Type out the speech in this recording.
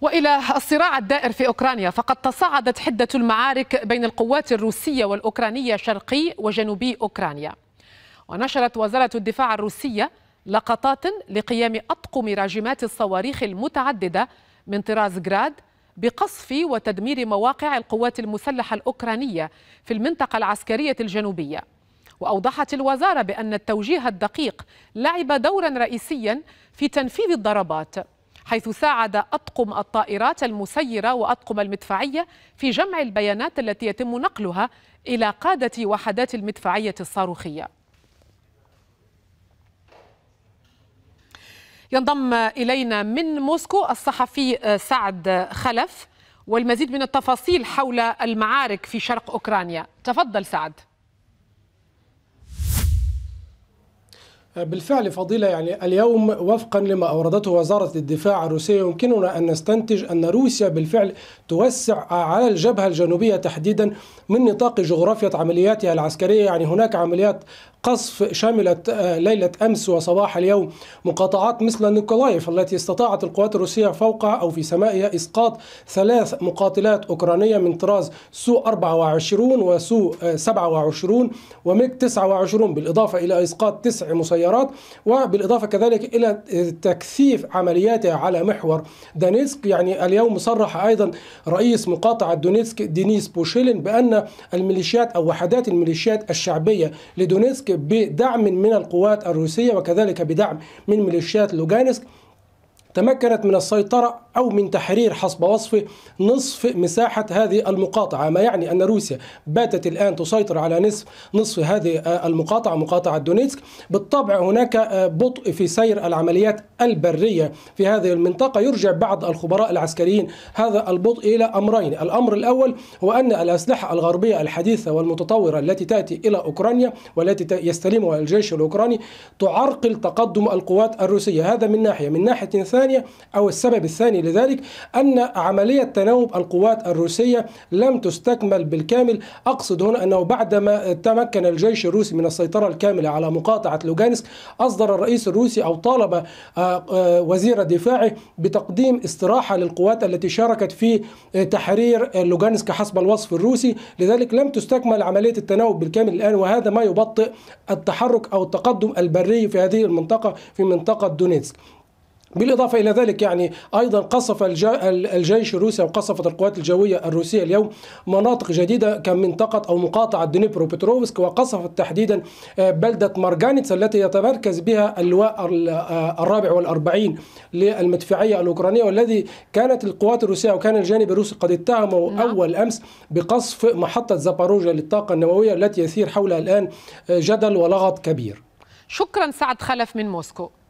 والى الصراع الدائر في اوكرانيا فقد تصاعدت حده المعارك بين القوات الروسيه والاوكرانيه شرقي وجنوبي اوكرانيا ونشرت وزاره الدفاع الروسيه لقطات لقيام اطقم راجمات الصواريخ المتعدده من طراز جراد بقصف وتدمير مواقع القوات المسلحه الاوكرانيه في المنطقه العسكريه الجنوبيه واوضحت الوزاره بان التوجيه الدقيق لعب دورا رئيسيا في تنفيذ الضربات حيث ساعد أطقم الطائرات المسيرة وأطقم المدفعية في جمع البيانات التي يتم نقلها إلى قادة وحدات المدفعية الصاروخية ينضم إلينا من موسكو الصحفي آه، سعد آه، خلف والمزيد من التفاصيل حول المعارك في شرق أوكرانيا تفضل سعد بالفعل فضيلة يعني اليوم وفقا لما أوردته وزارة الدفاع الروسية يمكننا أن نستنتج أن روسيا بالفعل توسع على الجبهة الجنوبية تحديدا من نطاق جغرافية عملياتها العسكرية يعني هناك عمليات قصف شملت آه، ليلة أمس وصباح اليوم مقاطعات مثل نيكولايف التي استطاعت القوات الروسية فوقها أو في سمائها إسقاط ثلاث مقاتلات أوكرانية من طراز سو 24 وسو 27 وميك 29 بالإضافة إلى إسقاط تسع مسيرات التيارات وبالإضافة كذلك إلى تكثيف عملياتها على محور دانيسك يعني اليوم صرح أيضا رئيس مقاطعة دونيسك دينيس بوشيلين بأن الميليشيات أو وحدات الميليشيات الشعبية لدونيسك بدعم من القوات الروسية وكذلك بدعم من ميليشيات لوغانسك تمكنت من السيطرة أو من تحرير حسب وصفه نصف مساحة هذه المقاطعة ما يعني أن روسيا باتت الآن تسيطر على نصف نصف هذه آه، المقاطعة مقاطعة دونيتسك بالطبع هناك آه، بطء في سير العمليات البرية في هذه المنطقة يرجع بعض الخبراء العسكريين هذا البطء إلى أمرين الأمر الأول هو أن الأسلحة الغربية الحديثة والمتطورة التي تأتي إلى أوكرانيا والتي يستلمها الجيش الأوكراني تعرقل تقدم القوات الروسية هذا من ناحية من ناحية ثانية الثانية أو السبب الثاني لذلك أن عملية تناوب القوات الروسية لم تستكمل بالكامل أقصد هنا أنه بعدما تمكن الجيش الروسي من السيطرة الكاملة على مقاطعة لوغانسك أصدر الرئيس الروسي أو طالب آه، آه، وزير دفاعه بتقديم استراحة للقوات التي شاركت في تحرير لوغانسك حسب الوصف الروسي لذلك لم تستكمل عملية التناوب بالكامل الآن وهذا ما يبطئ التحرك أو التقدم البري في هذه المنطقة في منطقة دونيتسك بالإضافة إلى ذلك يعني أيضا قصف الجيش الروسي أو قصفت القوات الجوية الروسية اليوم مناطق جديدة كمنطقة أو مقاطعة دنيبرو بتروفسك وقصفت تحديدا آه، بلدة مارغانيتس التي يتمركز بها اللواء آه، الرابع والأربعين للمدفعية الأوكرانية والذي كانت القوات الروسية أو كان الجانب الروسي قد اتهمه نعم. أول أمس بقصف محطة زاباروجا للطاقة النووية التي يثير حولها الآن آه، جدل ولغط كبير شكرا سعد خلف من موسكو